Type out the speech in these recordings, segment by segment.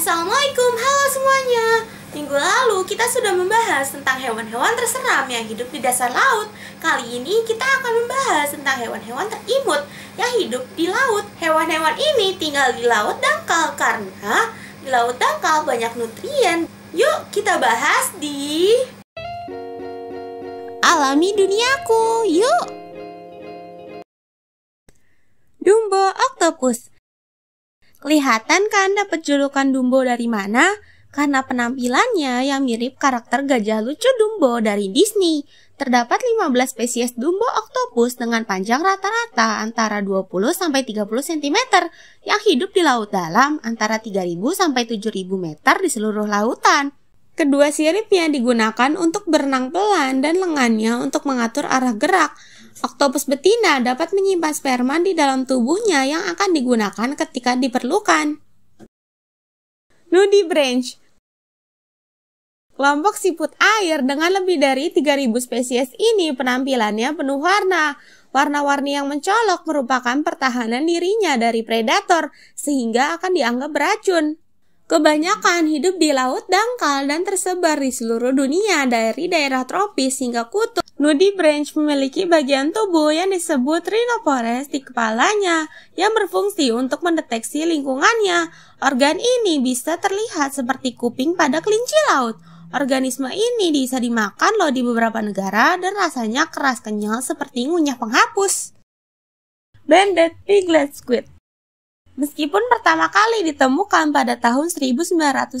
Assalamualaikum, halo semuanya. Minggu lalu kita sudah membahas tentang hewan-hewan terseram yang hidup di dasar laut. Kali ini kita akan membahas tentang hewan-hewan terimut yang hidup di laut. Hewan-hewan ini tinggal di laut dangkal karena di laut dangkal banyak nutrien. Yuk kita bahas di Alami Duniaku. Yuk. Dumbo Octopus Kelihatan kan dapat julukan Dumbo dari mana? Karena penampilannya yang mirip karakter gajah lucu Dumbo dari Disney. Terdapat 15 spesies Dumbo octopus dengan panjang rata-rata antara 20 sampai 30 cm yang hidup di laut dalam antara 3000 sampai 7000 meter di seluruh lautan. Kedua siripnya digunakan untuk berenang pelan dan lengannya untuk mengatur arah gerak. Oktopus betina dapat menyimpan sperma di dalam tubuhnya yang akan digunakan ketika diperlukan. Nudi Branch Kelompok siput air dengan lebih dari 3.000 spesies ini penampilannya penuh warna. Warna-warni yang mencolok merupakan pertahanan dirinya dari predator, sehingga akan dianggap beracun. Kebanyakan hidup di laut dangkal dan tersebar di seluruh dunia dari daerah tropis hingga kutub. Nudi Branch memiliki bagian tubuh yang disebut rhinophores di kepalanya yang berfungsi untuk mendeteksi lingkungannya. Organ ini bisa terlihat seperti kuping pada kelinci laut. Organisme ini bisa dimakan loh di beberapa negara dan rasanya keras kenyal seperti ngunyah penghapus. Banded Piglet Squid Meskipun pertama kali ditemukan pada tahun 1907,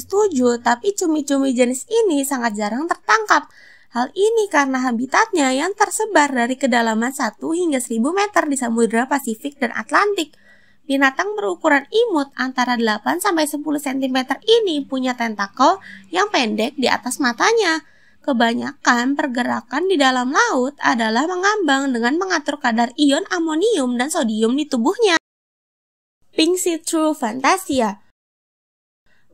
tapi cumi-cumi jenis ini sangat jarang tertangkap. Hal ini karena habitatnya yang tersebar dari kedalaman 1 hingga 1000 meter di Samudra Pasifik dan Atlantik. Binatang berukuran imut antara 8 sampai 10 cm ini punya tentakel yang pendek di atas matanya. Kebanyakan pergerakan di dalam laut adalah mengambang dengan mengatur kadar ion amonium dan sodium di tubuhnya. Pink See Through Fantasia. Ya.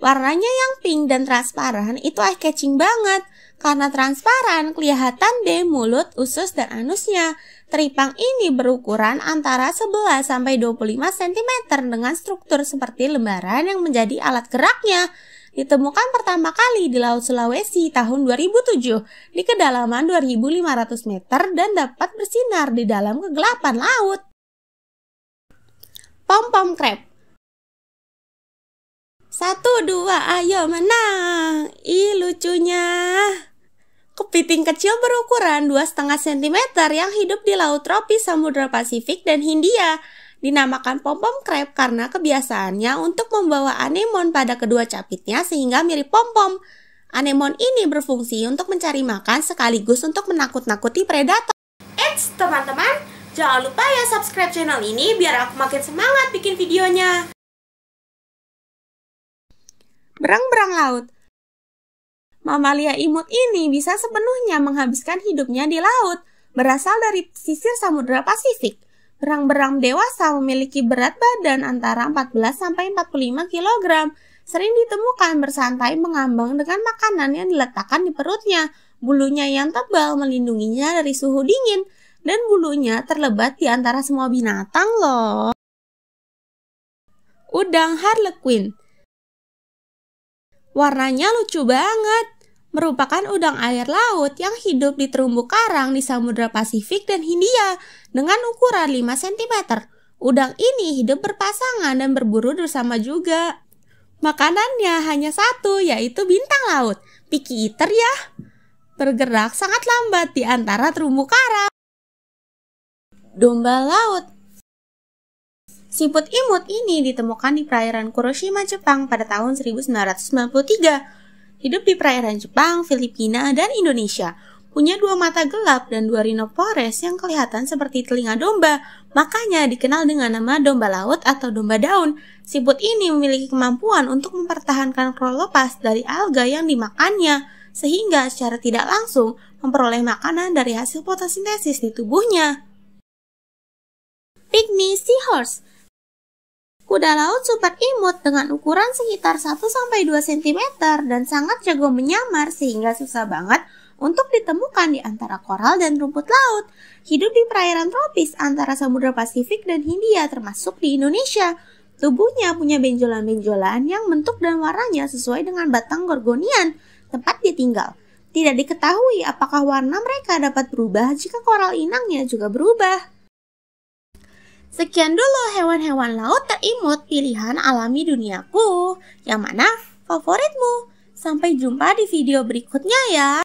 Warnanya yang pink dan transparan itu eye-catching banget. Karena transparan, kelihatan deh mulut, usus, dan anusnya. Teripang ini berukuran antara 11-25 cm dengan struktur seperti lembaran yang menjadi alat geraknya. Ditemukan pertama kali di Laut Sulawesi tahun 2007 di kedalaman 2500 meter dan dapat bersinar di dalam kegelapan laut pom-pom crab. Satu, dua, ayo menang. Ih, lucunya. Kepiting kecil berukuran 2,5 cm yang hidup di laut tropis Samudra Pasifik dan Hindia dinamakan pom-pom crab karena kebiasaannya untuk membawa anemon pada kedua capitnya sehingga mirip pom-pom. Anemon ini berfungsi untuk mencari makan sekaligus untuk menakut-nakuti predator. Eits, teman-teman, Jangan lupa ya subscribe channel ini biar aku makin semangat bikin videonya. Berang-berang laut Mamalia imut ini bisa sepenuhnya menghabiskan hidupnya di laut, berasal dari sisir samudera Pasifik. Berang-berang dewasa memiliki berat badan antara 14 45 kg, sering ditemukan bersantai mengambang dengan makanan yang diletakkan di perutnya. Bulunya yang tebal melindunginya dari suhu dingin dan bulunya terlebat di antara semua binatang loh. Udang Harlequin Warnanya lucu banget. Merupakan udang air laut yang hidup di terumbu karang di Samudra Pasifik dan Hindia dengan ukuran 5 cm. Udang ini hidup berpasangan dan berburu bersama juga. Makanannya hanya satu, yaitu bintang laut. Picky eater ya. Bergerak sangat lambat di antara terumbu karang domba laut. Siput imut ini ditemukan di perairan Kuroshima, Jepang pada tahun 1993. Hidup di perairan Jepang, Filipina, dan Indonesia. Punya dua mata gelap dan dua rhinopores yang kelihatan seperti telinga domba, makanya dikenal dengan nama domba laut atau domba daun. Siput ini memiliki kemampuan untuk mempertahankan krolopas dari alga yang dimakannya, sehingga secara tidak langsung memperoleh makanan dari hasil fotosintesis di tubuhnya. Pygmy Seahorse. Kuda laut super imut dengan ukuran sekitar 1-2 cm dan sangat jago menyamar sehingga susah banget untuk ditemukan di antara koral dan rumput laut. Hidup di perairan tropis antara Samudra Pasifik dan Hindia termasuk di Indonesia. Tubuhnya punya benjolan-benjolan yang bentuk dan warnanya sesuai dengan batang gorgonian tempat dia tinggal. Tidak diketahui apakah warna mereka dapat berubah jika koral inangnya juga berubah. Sekian dulu hewan-hewan laut terimut pilihan alami duniaku. Yang mana favoritmu? Sampai jumpa di video berikutnya ya.